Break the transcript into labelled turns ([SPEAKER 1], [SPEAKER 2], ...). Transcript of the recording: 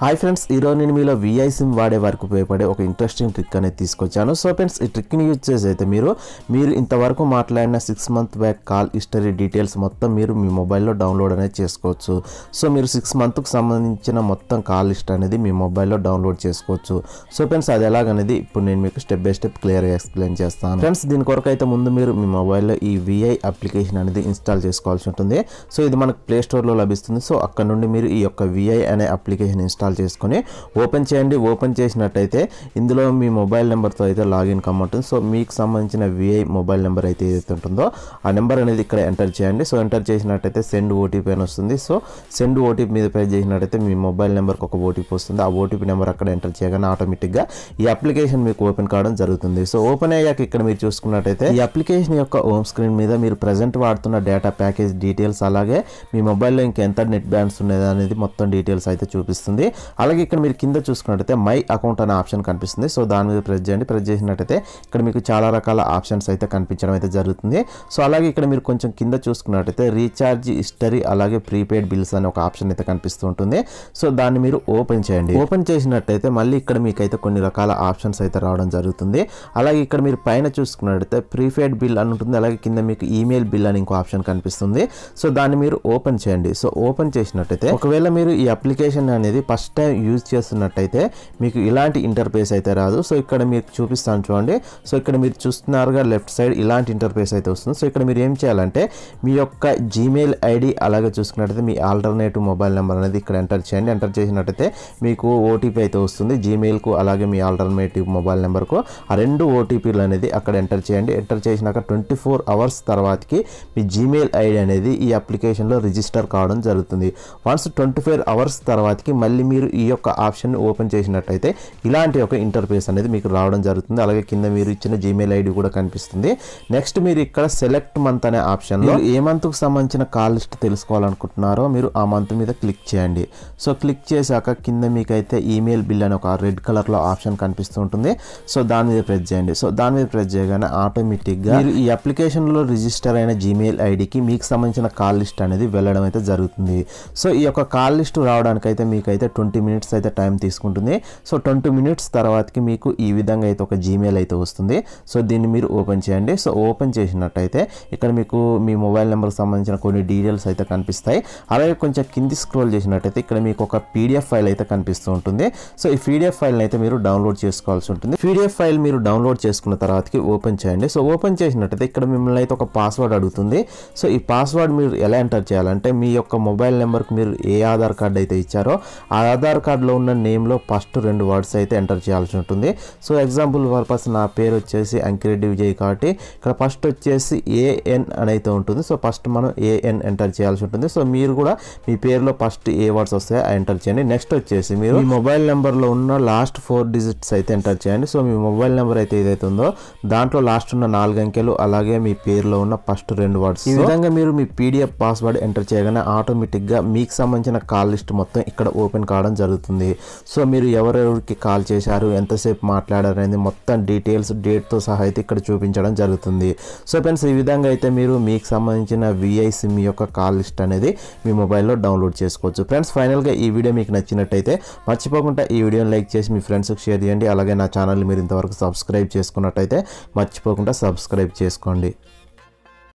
[SPEAKER 1] hi friends ఈరోజు నేను మీలో విఐ సిమ్ వాడే వారికి ఉపయోగపడే ఒక ఇంట్రెస్టింగ్ ట్రిక్ అనేది తీసుకొచ్చాను సో ఫ్రెండ్స్ ఈ ట్రిక్ని యూజ్ చేసి అయితే మీరు మీరు ఇంతవరకు మాట్లాడిన six month back call history details మొత్తం మీరు మీ మొబైల్లో డౌన్లోడ్ అనేది చేసుకోవచ్చు సో మీరు సిక్స్ మంత్కు సంబంధించిన మొత్తం కాల్ లిస్ట్ అనేది మీ మొబైల్లో డౌన్లోడ్ చేసుకోవచ్చు సో ఫ్రెండ్స్ అది ఎలాగనేది ఇప్పుడు నేను మీకు స్టెప్ బై స్టెప్ క్లియర్గా ఎక్స్ప్లెయిన్ చేస్తాను ఫ్రెండ్స్ దీని కొరకు అయితే ముందు మీరు మీ మొబైల్లో ఈ విఐ అప్లికేషన్ అనేది ఇన్స్టాల్ చేసుకోవాల్సి ఉంటుంది సో ఇది మనకు ప్లే స్టోర్లో లభిస్తుంది సో అక్కడ నుండి మీరు ఈ యొక్క విఐ అనే అప్లికేషన్ ఇన్స్టాల్ ఇన్స్టాల్ చేసుకొని ఓపెన్ చేయండి ఓపెన్ చేసినట్టయితే ఇందులో మీ మొబైల్ నెంబర్తో అయితే లాగిన్ కమ్మంటుంది సో మీకు సంబంధించిన విఐ మొబైల్ నెంబర్ అయితే ఏదైతే ఉంటుందో ఆ నెంబర్ అనేది ఇక్కడ ఎంటర్ చేయండి సో ఎంటర్ చేసినట్టయితే సెండ్ ఓటీపీ అని వస్తుంది సో సెండ్ ఓటీపీ మీద పే చేసినట్టయితే మీ మొబైల్ నెంబర్కి ఒక ఓటీపీ వస్తుంది ఆ ఓటీపీ నెంబర్ అక్కడ ఎంటర్ చేయగానే ఆటోమేటిక్గా ఈ అప్లికేషన్ మీకు ఓపెన్ కావడం జరుగుతుంది సో ఓపెన్ అయ్యాక ఇక్కడ మీరు చూసుకున్నట్టయితే ఈ అప్లికేషన్ యొక్క హోమ్ స్క్రీన్ మీద మీరు ప్రజెంట్ వాడుతున్న డేటా ప్యాకేజ్ డీటెయిల్స్ అలాగే మీ మొబైల్లో ఇంకెంత నెట్ బ్యాన్స్ ఉన్నాయి అనేది మొత్తం డీటెయిల్స్ అయితే చూపిస్తుంది అలాగే ఇక్కడ మీరు కింద చూసుకున్నట్టయితే మై అకౌంట్ అనే ఆప్షన్ కనిపిస్తుంది సో దాని మీద ప్రెస్ చేయండి ప్రెస్ చేసినట్టయితే ఇక్కడ మీకు చాలా రకాల ఆప్షన్స్ అయితే కనిపించడం అయితే జరుగుతుంది సో అలాగే ఇక్కడ మీరు కొంచెం కింద చూసుకున్నట్టయితే రీఛార్జ్ హిస్టరీ అలాగే ప్రీపెయిడ్ బిల్స్ అనే ఒక ఆప్షన్ అయితే కనిపిస్తూ ఉంటుంది సో దాన్ని మీరు ఓపెన్ చేయండి ఓపెన్ చేసినట్టయితే మళ్ళీ ఇక్కడ మీకైతే కొన్ని రకాల ఆప్షన్స్ అయితే రావడం జరుగుతుంది అలాగే ఇక్కడ మీరు పైన చూసుకున్నట్టయితే ప్రీపెయిడ్ బిల్ అని ఉంటుంది అలాగే కింద మీకు ఈమెయిల్ బిల్ అని ఇంకో ఆప్షన్ కనిపిస్తుంది సో దాన్ని మీరు ఓపెన్ చేయండి సో ఓపెన్ చేసినట్టయితే ఒకవేళ మీరు ఈ అప్లికేషన్ అనేది ఫస్ట్ ఫస్ట్ టైం యూజ్ చేస్తున్నట్టయితే మీకు ఇలాంటి ఇంటర్ఫేస్ అయితే రాదు సో ఇక్కడ మీరు చూపిస్తాను చూడండి సో ఇక్కడ మీరు చూస్తున్నారుగా లెఫ్ట్ సైడ్ ఇలాంటి ఇంటర్ఫేస్ అయితే వస్తుంది సో ఇక్కడ మీరు ఏం చేయాలంటే మీ యొక్క జీమెయిల్ ఐడి అలాగే చూసుకున్నట్టయితే మీ ఆల్టర్నేటివ్ మొబైల్ నెంబర్ అనేది ఇక్కడ ఎంటర్ చేయండి ఎంటర్ చేసినట్టయితే మీకు ఓటీపీ అయితే వస్తుంది జీమెయిల్కు అలాగే మీ ఆల్టర్నేటివ్ మొబైల్ నెంబర్కు ఆ రెండు ఓటీపీలు అనేది అక్కడ ఎంటర్ చేయండి ఎంటర్ చేసినాక ట్వంటీ ఫోర్ అవర్స్ తర్వాతకి మీ జీమెయిల్ ఐడి అనేది ఈ అప్లికేషన్లో రిజిస్టర్ కావడం జరుగుతుంది వన్స్ ట్వంటీ ఫోర్ అవర్స్ తర్వాతకి మళ్ళీ మీ మీరు ఈ యొక్క ఆప్షన్ ఓపెన్ చేసినట్టయితే ఇలాంటి ఒక ఇంటర్ఫేస్ అనేది మీకు రావడం జరుగుతుంది అలాగే కింద మీరు ఇచ్చిన జీమెయిల్ ఐడి కూడా కనిపిస్తుంది నెక్స్ట్ మీరు ఇక్కడ సెలెక్ట్ మంత్ అనే ఆప్షన్లో ఏ మంత్కు సంబంధించిన కాల్ లిస్ట్ తెలుసుకోవాలనుకుంటున్నారో మీరు ఆ మంత్ మీద క్లిక్ చేయండి సో క్లిక్ చేశాక కింద మీకైతే ఈమెయిల్ బిల్ అని ఒక రెడ్ కలర్లో ఆప్షన్ కనిపిస్తూ ఉంటుంది సో దాని మీద ప్రెస్ చేయండి సో దాని మీద ప్రెస్ చేయగానే ఆటోమేటిక్గా మీరు ఈ అప్లికేషన్లో రిజిస్టర్ అయిన జీమెయిల్ ఐడికి మీకు సంబంధించిన కాల్ లిస్ట్ అనేది వెళ్ళడం అయితే జరుగుతుంది సో ఈ యొక్క కాల్ లిస్ట్ రావడానికైతే మీకైతే ట్వంటీ ట్వంటీ మినిట్స్ అయితే టైం తీసుకుంటుంది సో ట్వంటీ మినిట్స్ తర్వాతకి మీకు ఈ విధంగా అయితే ఒక జీమెయిల్ అయితే వస్తుంది సో దీన్ని మీరు ఓపెన్ చేయండి సో ఓపెన్ చేసినట్టయితే ఇక్కడ మీకు మీ మొబైల్ నెంబర్కి సంబంధించిన కొన్ని డీటెయిల్స్ అయితే కనిపిస్తాయి అలాగే కొంచెం కింది స్క్రోల్ చేసినట్టయితే ఇక్కడ మీకు ఒక పీడిఎఫ్ ఫైల్ అయితే కనిపిస్తూ ఉంటుంది సో ఈ పీడిఎఫ్ ఫైల్ని అయితే మీరు డౌన్లోడ్ చేసుకోవాల్సి ఉంటుంది పీడిఎఫ్ ఫైల్ మీరు డౌన్లోడ్ చేసుకున్న తర్వాతకి ఓపెన్ చేయండి సో ఓపెన్ చేసినట్టయితే ఇక్కడ మిమ్మల్ని అయితే ఒక పాస్వర్డ్ అడుగుతుంది సో ఈ పాస్వర్డ్ మీరు ఎలా ఎంటర్ చేయాలంటే మీ యొక్క మొబైల్ నెంబర్కి మీరు ఏ ఆధార్ కార్డ్ అయితే ఇచ్చారో ఆ ఆధార్ కార్డులో ఉన్న నేమ్లో ఫస్ట్ రెండు వర్డ్స్ అయితే ఎంటర్ చేయాల్సి ఉంటుంది సో ఎగ్జాంపుల్ పర్పస్ నా పేరు వచ్చేసి అంకిరెడ్డి విజయ్ కాబట్టి ఇక్కడ ఫస్ట్ వచ్చేసి ఏఎన్ అని అయితే ఉంటుంది సో ఫస్ట్ మనం ఏఎన్ ఎంటర్ చేయాల్సి ఉంటుంది సో మీరు కూడా మీ పేరులో ఫస్ట్ ఏ వర్డ్స్ వస్తాయో ఎంటర్ చేయండి నెక్స్ట్ వచ్చేసి మీరు మీ మొబైల్ నెంబర్లో ఉన్న లాస్ట్ ఫోర్ డిజిట్స్ అయితే ఎంటర్ చేయండి సో మీ మొబైల్ నెంబర్ అయితే ఏదైతే ఉందో దాంట్లో లాస్ట్ ఉన్న నాలుగు అంకెలు అలాగే మీ పేరులో ఉన్న ఫస్ట్ రెండు వర్డ్స్ ఈ విధంగా మీరు మీ పీడిఎఫ్ పాస్వర్డ్ ఎంటర్ చేయగానే ఆటోమేటిక్గా మీకు సంబంధించిన కాల్ లిస్ట్ మొత్తం ఇక్కడ ఓపెన్ కావాలి రావడం జరుగుతుంది సో మీరు ఎవరెవరికి కాల్ చేశారు ఎంతసేపు మాట్లాడారు అనేది మొత్తం డీటెయిల్స్ డేట్తో సహా అయితే ఇక్కడ చూపించడం జరుగుతుంది సో ఫ్రెండ్స్ ఈ విధంగా అయితే మీరు మీకు సంబంధించిన విఐ సిమ్ యొక్క కాల్ లిస్ట్ అనేది మీ మొబైల్లో డౌన్లోడ్ చేసుకోవచ్చు ఫ్రెండ్స్ ఫైనల్గా ఈ వీడియో మీకు నచ్చినట్టయితే మర్చిపోకుండా ఈ వీడియోని లైక్ చేసి మీ ఫ్రెండ్స్కి షేర్ చేయండి అలాగే నా ఛానల్ మీరు ఇంతవరకు సబ్స్క్రైబ్ చేసుకున్నట్టయితే మర్చిపోకుండా సబ్స్క్రైబ్ చేసుకోండి